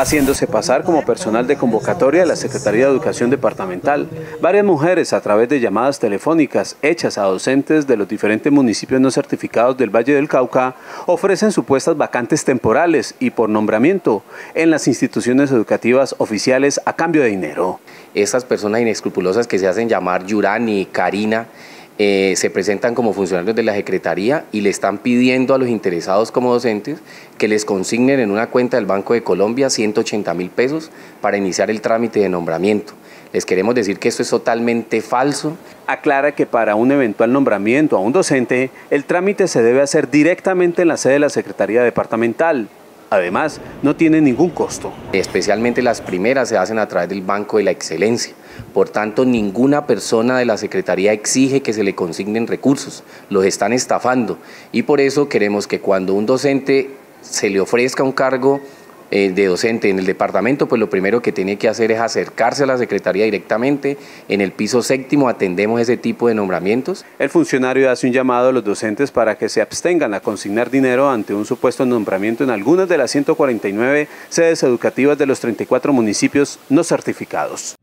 haciéndose pasar como personal de convocatoria de la Secretaría de Educación Departamental. Varias mujeres, a través de llamadas telefónicas hechas a docentes de los diferentes municipios no certificados del Valle del Cauca, ofrecen supuestas vacantes temporales y por nombramiento en las instituciones educativas oficiales a cambio de dinero. Estas personas inescrupulosas que se hacen llamar Yurani, Karina, eh, se presentan como funcionarios de la Secretaría y le están pidiendo a los interesados como docentes que les consignen en una cuenta del Banco de Colombia 180 mil pesos para iniciar el trámite de nombramiento. Les queremos decir que esto es totalmente falso. Aclara que para un eventual nombramiento a un docente, el trámite se debe hacer directamente en la sede de la Secretaría Departamental. Además, no tiene ningún costo. Especialmente las primeras se hacen a través del Banco de la Excelencia. Por tanto, ninguna persona de la Secretaría exige que se le consignen recursos. Los están estafando. Y por eso queremos que cuando un docente se le ofrezca un cargo de docente en el departamento, pues lo primero que tiene que hacer es acercarse a la Secretaría directamente. En el piso séptimo atendemos ese tipo de nombramientos. El funcionario hace un llamado a los docentes para que se abstengan a consignar dinero ante un supuesto nombramiento en algunas de las 149 sedes educativas de los 34 municipios no certificados.